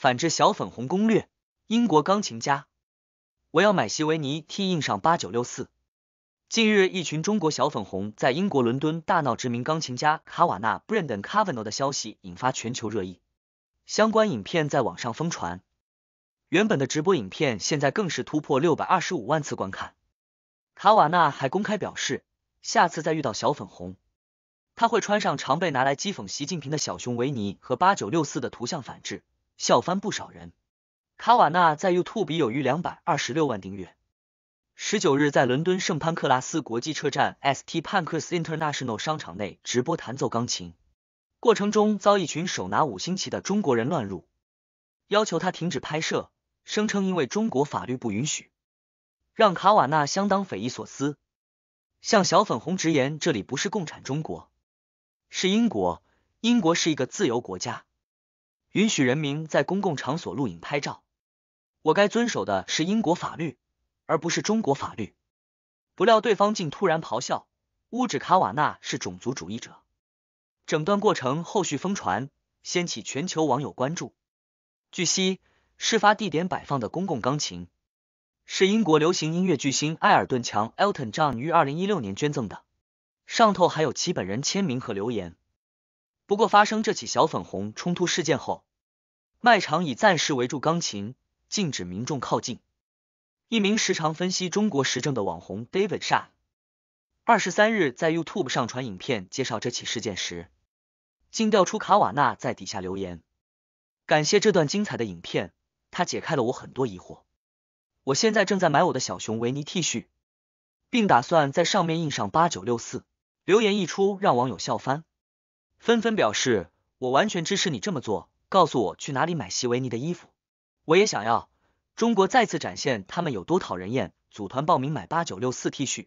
反制小粉红攻略，英国钢琴家，我要买席维尼 T 印上八九六四。近日，一群中国小粉红在英国伦敦大闹知名钢琴家卡瓦纳 b r e n d o n c a v a n o 的消息引发全球热议，相关影片在网上疯传。原本的直播影片现在更是突破六百二十五万次观看。卡瓦纳还公开表示，下次再遇到小粉红，他会穿上常被拿来讥讽习近平的小熊维尼和八九六四的图像反制。笑翻不少人。卡瓦纳在 YouTube 有逾两百二十六万订阅。十九日在伦敦圣潘克拉斯国际车站 （St. Pancras International） 商场内直播弹奏钢琴，过程中遭一群手拿五星旗的中国人乱入，要求他停止拍摄，声称因为中国法律不允许，让卡瓦纳相当匪夷所思。向小粉红直言：“这里不是共产中国，是英国，英国是一个自由国家。”允许人民在公共场所录影拍照，我该遵守的是英国法律，而不是中国法律。不料对方竟突然咆哮，乌指卡瓦纳是种族主义者。整段过程后续疯传，掀起全球网友关注。据悉，事发地点摆放的公共钢琴是英国流行音乐巨星埃尔顿强 （Elton John） 于二零一六年捐赠的，上头还有其本人签名和留言。不过发生这起小粉红冲突事件后。卖场以暂时围住钢琴，禁止民众靠近。一名时常分析中国时政的网红 David s h a h 二十三日在 YouTube 上传影片介绍这起事件时，竟调出卡瓦纳在底下留言：“感谢这段精彩的影片，他解开了我很多疑惑。我现在正在买我的小熊维尼 T 恤，并打算在上面印上八九六四。”留言一出，让网友笑翻，纷纷表示：“我完全支持你这么做。”告诉我去哪里买席维尼的衣服，我也想要。中国再次展现他们有多讨人厌，组团报名买八九六四 T 恤。